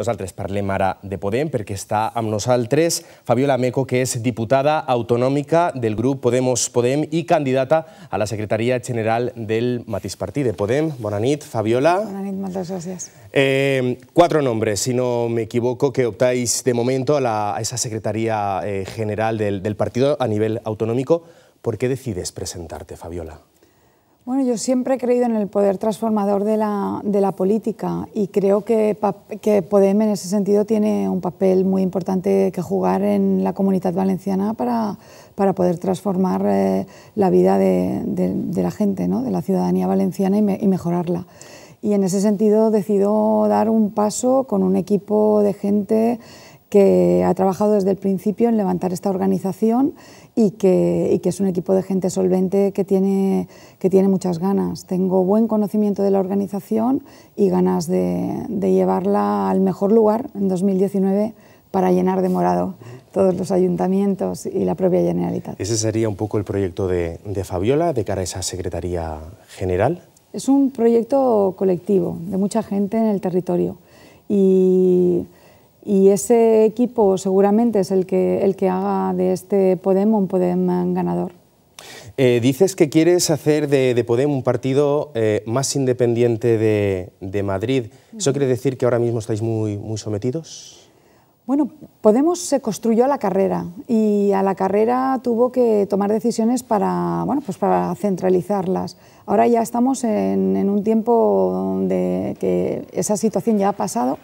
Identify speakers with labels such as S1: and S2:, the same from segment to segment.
S1: Nosaltres parlem ara de Podem porque está amb nosaltres Fabiola Meco, que es diputada autonómica del grupo Podemos Podem y candidata a la Secretaría general del Matis partido de Podem. Bonanit, Fabiola.
S2: Bonanit, nit, moltes gracias.
S1: cuatro eh, nombres, si no me equivoco, que optáis de momento a, esa secretaría eh, general del, del partido a nivel autonómico. ¿Por qué decides presentarte, Fabiola?
S2: Bueno, yo siempre he creído en el poder transformador de la, política y creo que, que, Podem en ese sentido tiene un papel muy importante que jugar en la comunidad valenciana para, poder transformar eh, la vida de, la gente, ¿no? de la ciudadanía valenciana y, mejorarla y en ese sentido decido dar un paso con un equipo de gente que ha trabajado desde el principio en levantar esta organización y que, que, es un equipo de gente solvente que tiene, que tiene muchas ganas. Tengo buen conocimiento de la organización y ganas de, llevarla al mejor lugar en 2019 para llenar de morado todos los ayuntamientos y la propia Generalitat.
S1: Ese sería un poco el proyecto de, de Fabiola de cara a esa Secretaría General.
S2: Es un proyecto colectivo de mucha gente en el territorio y y ese equipo seguramente es el que, el que haga de este Podem un Podem eh, ganador.
S1: Eh, dices que quieres hacer de, de Podem un partido eh, más independiente de, Madrid. ¿Eso quiere decir que ahora mismo estáis muy, muy sometidos?
S2: Bueno, Podemos se construyó a la carrera y a la carrera tuvo que tomar decisiones para, bueno, pues para centralizarlas. Ahora ya estamos en, en un tiempo donde que esa situación ya ha pasado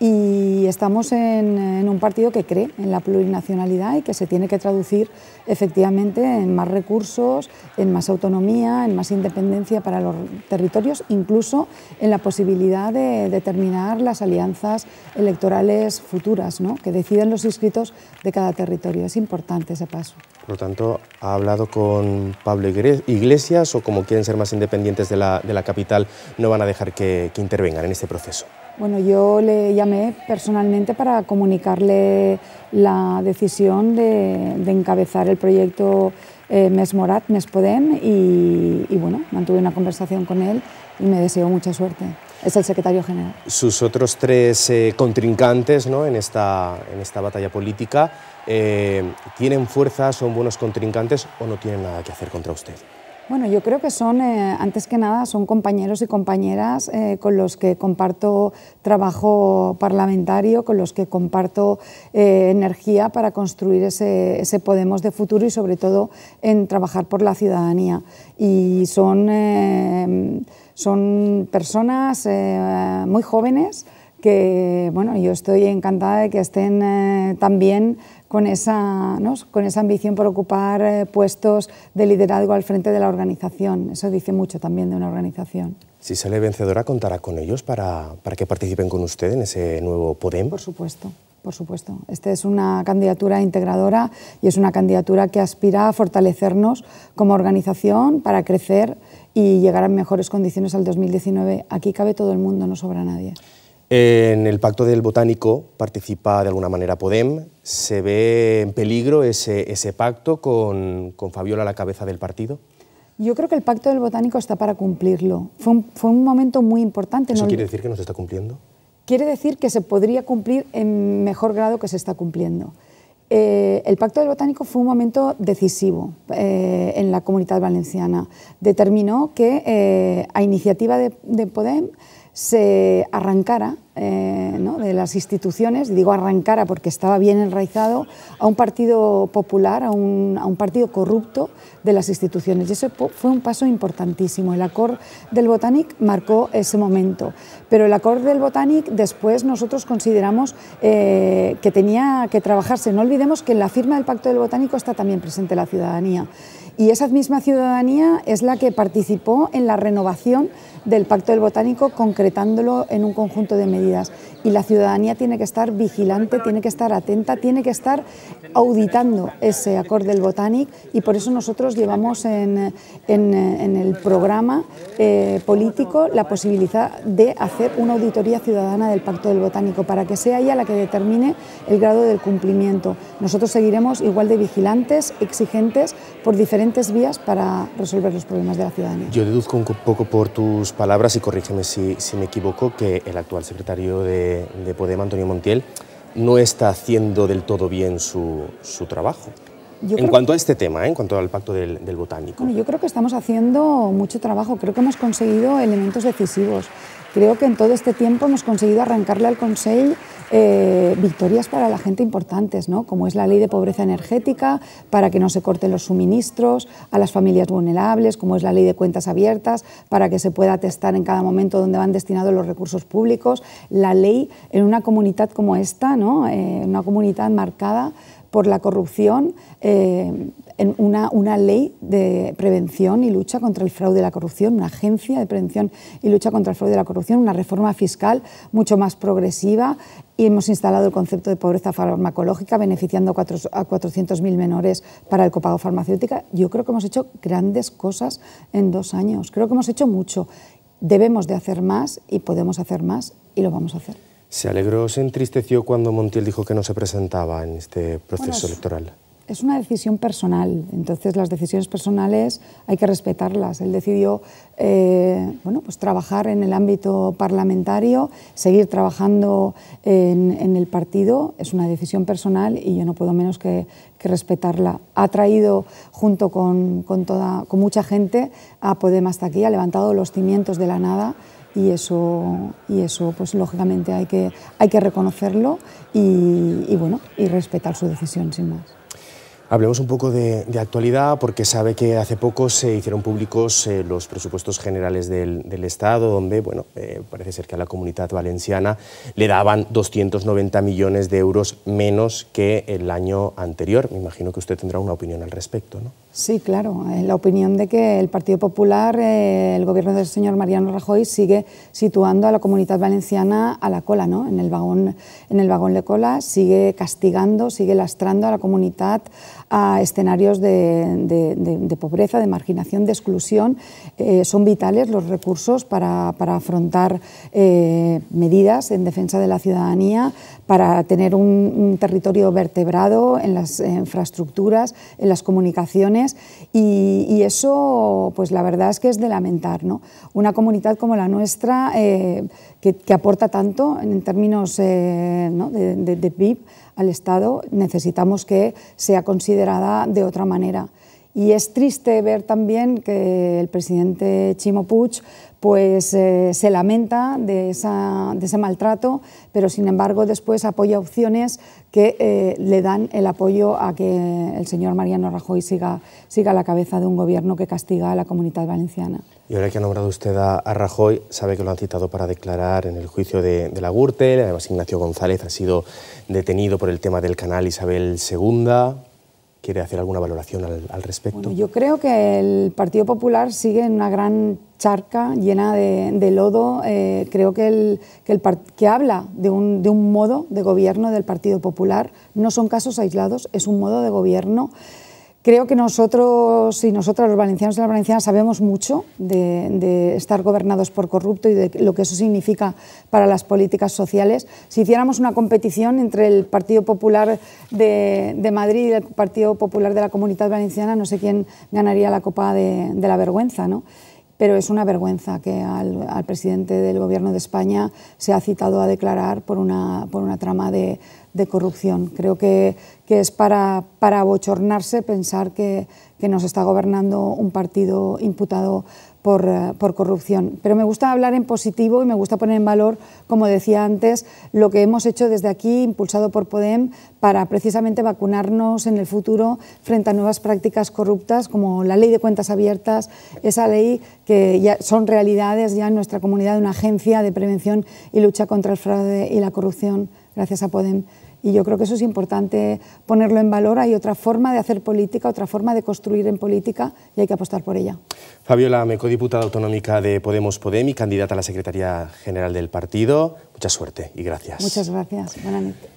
S2: y estamos en, un partido que cree en la plurinacionalidad y que se tiene que traducir efectivamente en más recursos, en más autonomía, en más independencia para los territorios, incluso en la posibilidad de determinar las alianzas electorales futuras, ¿no? que deciden los inscritos de cada territorio. Es importante ese paso.
S1: Por lo tanto, ¿ha hablado con Pablo Iglesias o como quieren ser más independientes de la, capital, no van a dejar que intervengan en este proceso?
S2: Bueno, yo le llamé personalmente para comunicarle la decisión de, encabezar el proyecto eh, MES-MORAT, Mespodem, y, y bueno, mantuve una conversación con él y me deseó mucha suerte. Es el secretario general.
S1: Sus otros tres eh, contrincantes en, esta, en esta batalla política, eh, ¿tienen fuerza, son buenos contrincantes o no tienen nada que hacer contra usted?
S2: Bueno, yo creo que son, eh, antes que nada, son compañeros y compañeras eh, con los que comparto trabajo parlamentario, con los que comparto eh, energía para construir ese, Podemos de futuro y sobre todo en trabajar por la ciudadanía. Y son personas muy jóvenes que bueno, yo estoy encantada de que estén eh, también con esa, ambición por ocupar eh, puestos de liderazgo al frente de la organización. Eso dice mucho también de una organización.
S1: Si sale vencedora, ¿contará con ellos para, para que participen con usted en ese nuevo Podem? Por supuesto
S2: por supuesto. Esta es una candidatura integradora y es una candidatura que aspira a fortalecernos como organización para crecer y llegar a mejores condiciones al 2019. Aquí cabe todo el mundo, no sobra nadie.
S1: En el pacto del botánico participa de alguna manera Podem. ¿Se ve en peligro ese, pacto con, Fabiola a la cabeza del partido?
S2: Yo creo que el pacto del botánico está para cumplirlo. Fue un, momento muy importante. ¿Eso no... quiere
S1: decir que no se está cumpliendo?
S2: Quiere decir que se podría cumplir en mejor grado que se está cumpliendo. Eh, el Pacto del Botánico fue un momento decisivo eh, en la comunidad valenciana. Determinó que eh, a iniciativa de, de Podem se arrancara eh, ¿no? de las instituciones, digo arrancara porque estaba bien enraizado, a un partido popular, a un, partido corrupto de las instituciones. Y eso fue un paso importantísimo. El acord del botánico marcó ese momento. Pero el acord del botánico después nosotros consideramos eh, que tenía que trabajarse. No olvidemos que en la firma del Pacto del Botánico está también presente la ciudadanía. Y esa misma ciudadanía es la que participó en la renovación del Pacto del Botánico, concretándolo en un conjunto de medidas y la ciudadanía tiene que estar vigilante, tiene que estar atenta, tiene que estar auditando ese acorde del Botánico y por eso nosotros llevamos en, el programa eh, político la posibilidad de hacer una auditoría ciudadana del Pacto del Botánico para que sea ella la que determine el grado del cumplimiento. Nosotros seguiremos igual de vigilantes, exigentes, por diferentes vías para resolver los problemas de la ciudadanía. Yo
S1: deduzco un poco por tus palabras y corrígeme si, si me equivoco que el actual secretario de, de Antonio Montiel, no está haciendo del todo bien su trabajo en cuanto a este tema, ¿eh? en cuanto al pacto del, botánico.
S2: yo creo que estamos haciendo mucho trabajo, creo que hemos conseguido elementos decisivos. Creo que en todo este tiempo hemos conseguido arrancarle al Consejo eh, victorias para la gente importantes, ¿no? como es la ley de pobreza energética, para que no se corten los suministros a las familias vulnerables, como es la ley de cuentas abiertas, para que se pueda testar en cada momento dónde van destinados los recursos públicos, la ley en una comunidad como esta, ¿no? Eh, una comunidad marcada por la corrupción eh, en una, ley de prevención y lucha contra el fraude y la corrupción, una agencia de prevención y lucha contra el fraude y la corrupción, una reforma fiscal mucho más progresiva y hemos instalado el concepto de pobreza farmacológica beneficiando a 400.000 menores para el copago farmacéutico. Yo creo que hemos hecho grandes cosas en dos años, creo que hemos hecho mucho. Debemos de hacer más y podemos hacer más y lo vamos a hacer.
S1: ¿Se alegró, se entristeció cuando Montiel dijo que no se presentaba en este proceso electoral?
S2: Es una decisión personal, entonces las decisiones personales hay que respetarlas. Él decidió eh, bueno, pues trabajar en el ámbito parlamentario, seguir trabajando en, el partido, es una decisión personal y yo no puedo menos que, respetarla. Ha traído junto con, toda, con mucha gente a Podemos hasta aquí, ha levantado los cimientos de la nada y eso, y eso pues lógicamente hay que, hay que reconocerlo y, bueno, y respetar su decisión sin más.
S1: Hablemos un poco de, actualidad, porque sabe que hace poco se hicieron públicos eh, los presupuestos generales del, Estado, donde bueno, eh, parece ser que a la comunidad valenciana le daban 290 millones de euros menos que el año anterior. Me imagino que usted tendrá
S2: una opinión al respecto. ¿no? Sí, claro, eh, la opinión de que el Partido Popular, el gobierno del señor Mariano Rajoy, sigue situando a la comunidad valenciana a la cola, ¿no? en, el vagón, en el vagón de cola, sigue castigando, sigue lastrando a la comunidad a escenarios de, pobreza, de marginación, de exclusión. Eh, son vitales los recursos para, afrontar eh, medidas en defensa de la ciudadanía, para tener un, territorio vertebrado en las infraestructuras, en las comunicaciones y, eso, pues la verdad es que es de lamentar. Una comunidad como la nuestra, eh, que, aporta tanto en términos de PIB, al Estado, necesitamos que sea considerada de otra manera. Y es triste ver también que el presidente Chimo Puig pues eh, se lamenta de, de, ese maltrato, pero sin embargo después apoya opciones que eh, le dan el apoyo a que el señor Mariano Rajoy siga, siga a la cabeza de un gobierno que castiga a la comunidad valenciana.
S1: Y ahora que ha nombrado usted a, Rajoy, sabe que lo han citado para declarar en el juicio de, de la Gürtel, además Ignacio González ha sido detenido por el tema del canal Isabel II quiere hacer alguna valoración al, respecto.
S2: yo creo que el Partido Popular sigue en una gran charca llena de, lodo. Eh, creo que, el, que, que habla de un, de un modo de gobierno del Partido Popular. No son casos aislados, es un modo de gobierno. Creo que nosotros y nosotras, los valencianos y las valencianas, sabemos mucho de, estar gobernados por corrupto y de lo que eso significa para las políticas sociales. Si hiciéramos una competición entre el Partido Popular de, Madrid y el Partido Popular de la Comunidad Valenciana, no sé quién ganaría la Copa de, la Vergüenza, ¿no? Pero es una vergüenza que al, al, presidente del Gobierno de España se ha citado a declarar por una, por una trama de de corrupción. Creo que, es para, para abochornarse pensar que, nos está gobernando un partido imputado por, eh, por, corrupción. Pero me gusta hablar en positivo y me gusta poner en valor, como decía antes, lo que hemos hecho desde aquí, impulsado por Podem, para precisamente vacunarnos en el futuro frente a nuevas prácticas corruptas, como la ley de cuentas abiertas, esa ley que ya son realidades ya en nuestra comunidad, una agencia de prevención y lucha contra el fraude y la corrupción gracias a Podem. Y yo creo que eso es importante ponerlo en valor. Hay otra forma de hacer política, otra forma de construir en política y hay que apostar por ella.
S1: Fabiola Meco, diputada autonómica de Podemos Podem y candidata a la Secretaría General del partido. Mucha suerte y gracias. Muchas
S2: gracias. Buenas noches.